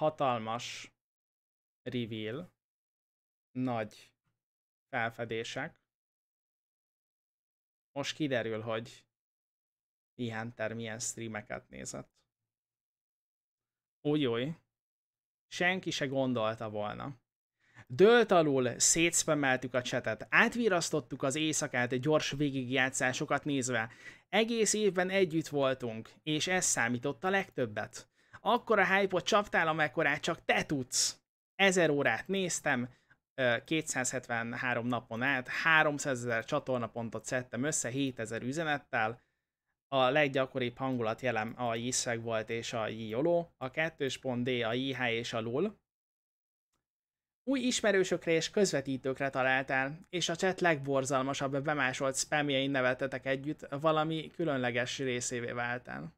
hatalmas reveal, nagy felfedések. Most kiderül, hogy Hunter milyen streameket nézett. Úgy, új. Senki se gondolta volna. Dölt alul, szétszpemeltük a csetet, átvirasztottuk az éjszakát gyors végigjátszásokat nézve. Egész évben együtt voltunk, és ez számított a legtöbbet akkor a hype-ot csaptál, amekkorát csak te tudsz. Ezer órát néztem, 273 napon át, 300 ezer csatornapontot szedtem össze 7000 üzenettel, a leggyakoribb jelem a Jisszeg volt és a jioló, a kettős pont D, a jh és a lul. Új ismerősökre és közvetítőkre találtál, és a chat legborzalmasabb bemásolt spamjein nevetetek együtt, valami különleges részévé váltál.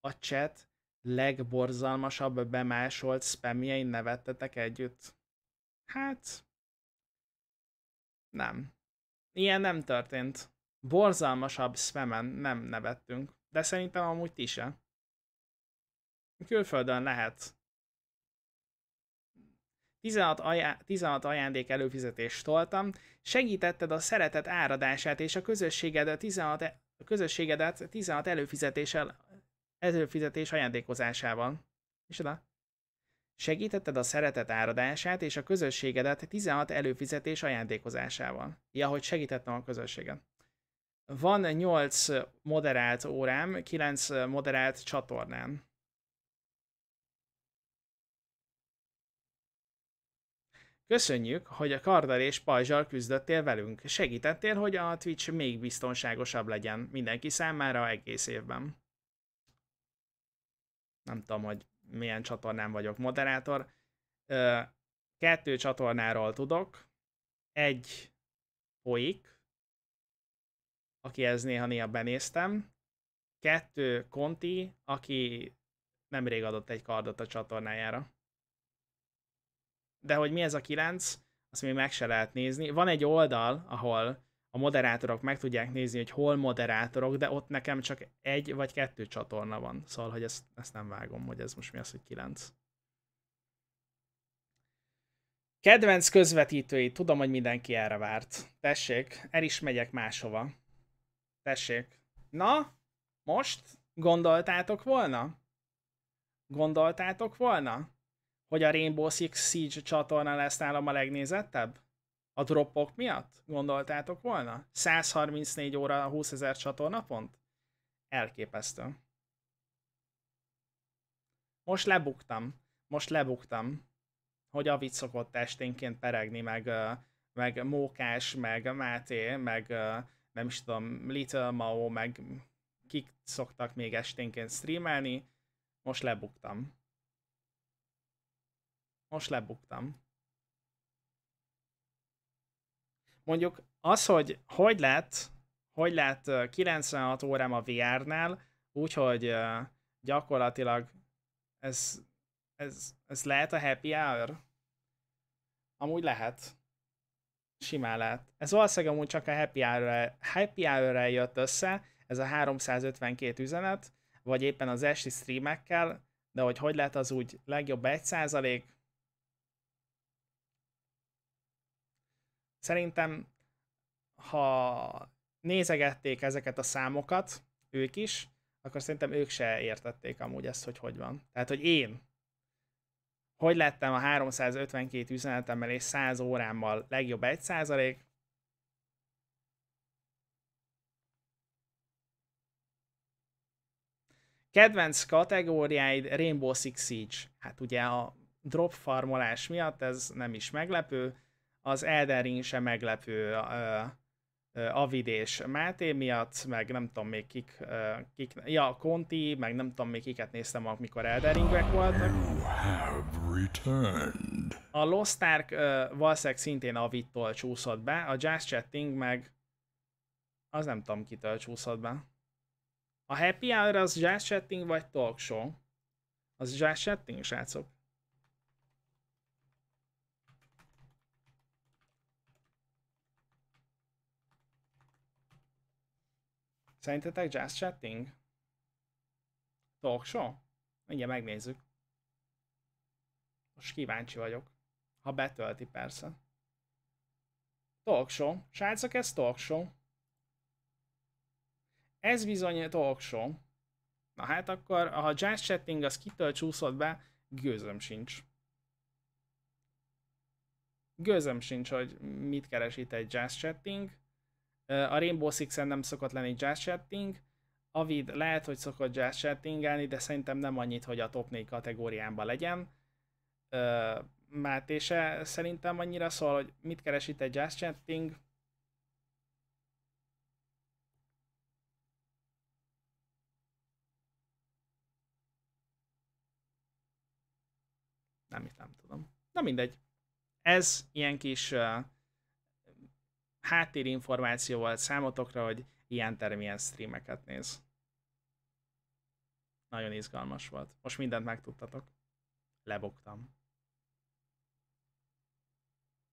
A chat legborzalmasabb bemásolt spamjein nevettetek együtt? Hát... Nem. Ilyen nem történt. Borzalmasabb spamen nem nevettünk, de szerintem amúgy ti se. Külföldön lehet. 16, ajá- 16 ajándék előfizetést toltam, segítetted a szeretet áradását és a közösségedet 16, e-, a közösségedet 16 előfizetéssel előfizetés ajándékozásával és oda? Segítetted a szeretet áradását és a közösségedet 16 előfizetés ajándékozásával. Ja, hogy segítettem a közösséget. Van 8 moderált órám, 9 moderált csatornám. Köszönjük, hogy a kardal és pajzsal küzdöttél velünk. Segítettél, hogy a Twitch még biztonságosabb legyen mindenki számára egész évben nem tudom, hogy milyen csatornán vagyok moderátor. Kettő csatornáról tudok, egy folyik, aki ez néha-néha benéztem, kettő konti, aki nemrég adott egy kardot a csatornájára. De hogy mi ez a kilenc, azt még meg se lehet nézni. Van egy oldal, ahol a moderátorok meg tudják nézni, hogy hol moderátorok, de ott nekem csak egy vagy kettő csatorna van. Szóval, hogy ezt, ezt nem vágom, hogy ez most mi az, hogy kilenc. Kedvenc közvetítői, tudom, hogy mindenki erre várt. Tessék, el is megyek máshova. Tessék. Na, most gondoltátok volna? Gondoltátok volna, hogy a Rainbow Six Siege csatorna lesz nálam a legnézettebb? A dropok miatt gondoltátok volna? 134 óra, 20 ezer csatornapont? Elképesztő. Most lebuktam. Most lebuktam. Hogy a vicc szokott esténként peregni, meg, meg Mókás, meg Máté, meg nem is tudom, Little Mao, meg kik szoktak még esténként streamelni. Most lebuktam. Most lebuktam. mondjuk az, hogy hogy lett, hogy lett 96 órám a VR-nál, úgyhogy gyakorlatilag ez, ez, ez lehet a happy hour? Amúgy lehet. Simán lehet. Ez valószínűleg amúgy csak a happy hour happy hour jött össze, ez a 352 üzenet, vagy éppen az esti streamekkel, de hogy hogy lehet az úgy legjobb 1 százalék, szerintem, ha nézegették ezeket a számokat, ők is, akkor szerintem ők se értették amúgy ezt, hogy hogy van. Tehát, hogy én hogy lettem a 352 üzenetemmel és 100 órámmal legjobb 1 százalék, Kedvenc kategóriáid Rainbow Six Siege. Hát ugye a drop farmolás miatt ez nem is meglepő, az Elden Ring sem meglepő Avid és Máté miatt, meg nem tudom még kik, kik ja, Conti, meg nem tudom még kiket néztem, amikor Elden Ringek voltak. A Lost Ark valószínűleg szintén Avidtól csúszott be, a Jazz Chatting meg az nem tudom kitől csúszott be. A Happy Hour az Jazz Chatting vagy Talk Show? Az Jazz Chatting, srácok? Szerintetek jazz chatting? Talk show? Mindjárt megnézzük. Most kíváncsi vagyok. Ha betölti persze. Talk show. Srácok, ez talk show. Ez bizony talk show. Na hát akkor, ha jazz chatting az kitől csúszott be, gőzöm sincs. Gőzöm sincs, hogy mit keres itt egy jazz chatting. A Rainbow Six-en nem szokott lenni jazz chatting, Avid lehet, hogy szokott jazz chatting de szerintem nem annyit, hogy a top 4 kategóriámban legyen. Máté se szerintem annyira szól, hogy mit keres itt egy jazz chatting, nem, nem tudom. Na mindegy. Ez ilyen kis uh, háttérinformáció volt számotokra, hogy ilyen termilyen streameket néz. Nagyon izgalmas volt. Most mindent megtudtatok. Lebogtam.